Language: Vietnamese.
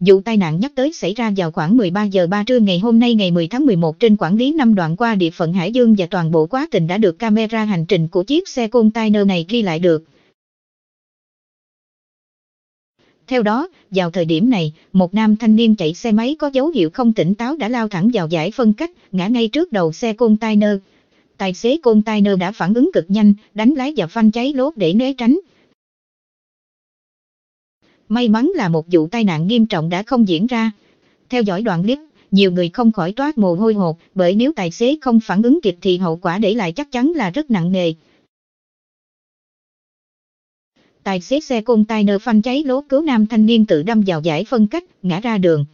Vụ tai nạn nhắc tới xảy ra vào khoảng 13 giờ 3 trưa ngày hôm nay ngày 10 tháng 11 trên quản lý năm đoạn qua địa phận Hải Dương và toàn bộ quá trình đã được camera hành trình của chiếc xe container này ghi lại được. Theo đó, vào thời điểm này, một nam thanh niên chạy xe máy có dấu hiệu không tỉnh táo đã lao thẳng vào giải phân cách, ngã ngay trước đầu xe container. Tài xế container đã phản ứng cực nhanh, đánh lái và phanh cháy lốt để né tránh, May mắn là một vụ tai nạn nghiêm trọng đã không diễn ra. Theo dõi đoạn clip, nhiều người không khỏi toát mồ hôi hột, bởi nếu tài xế không phản ứng kịp thì hậu quả để lại chắc chắn là rất nặng nề. Tài xế xe container phanh cháy lố cứu nam thanh niên tự đâm vào giải phân cách, ngã ra đường.